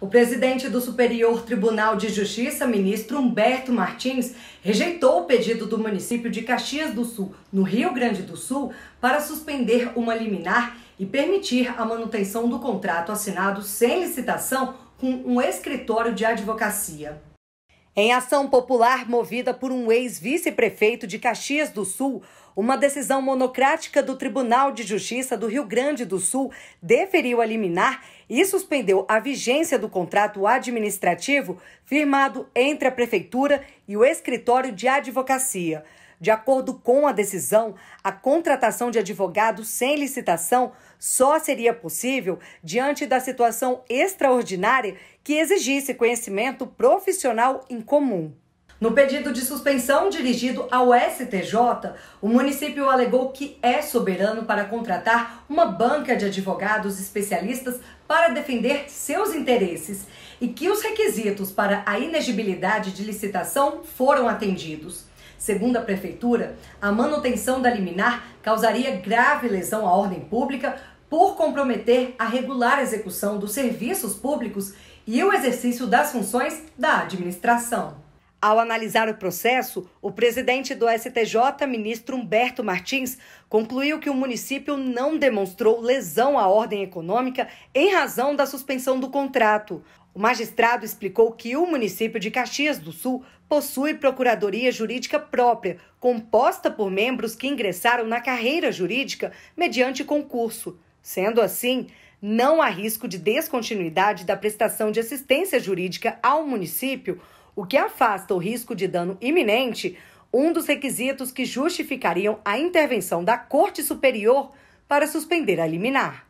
O presidente do Superior Tribunal de Justiça, ministro Humberto Martins, rejeitou o pedido do município de Caxias do Sul, no Rio Grande do Sul, para suspender uma liminar e permitir a manutenção do contrato assinado sem licitação com um escritório de advocacia. Em ação popular movida por um ex-vice-prefeito de Caxias do Sul, uma decisão monocrática do Tribunal de Justiça do Rio Grande do Sul deferiu a liminar e suspendeu a vigência do contrato administrativo firmado entre a Prefeitura e o Escritório de Advocacia. De acordo com a decisão, a contratação de advogado sem licitação só seria possível diante da situação extraordinária que exigisse conhecimento profissional em comum. No pedido de suspensão dirigido ao STJ, o município alegou que é soberano para contratar uma banca de advogados especialistas para defender seus interesses e que os requisitos para a inegibilidade de licitação foram atendidos. Segundo a prefeitura, a manutenção da liminar causaria grave lesão à ordem pública por comprometer a regular execução dos serviços públicos e o exercício das funções da administração. Ao analisar o processo, o presidente do STJ, ministro Humberto Martins, concluiu que o município não demonstrou lesão à ordem econômica em razão da suspensão do contrato. O magistrado explicou que o município de Caxias do Sul possui procuradoria jurídica própria, composta por membros que ingressaram na carreira jurídica mediante concurso. Sendo assim, não há risco de descontinuidade da prestação de assistência jurídica ao município o que afasta o risco de dano iminente, um dos requisitos que justificariam a intervenção da Corte Superior para suspender a liminar.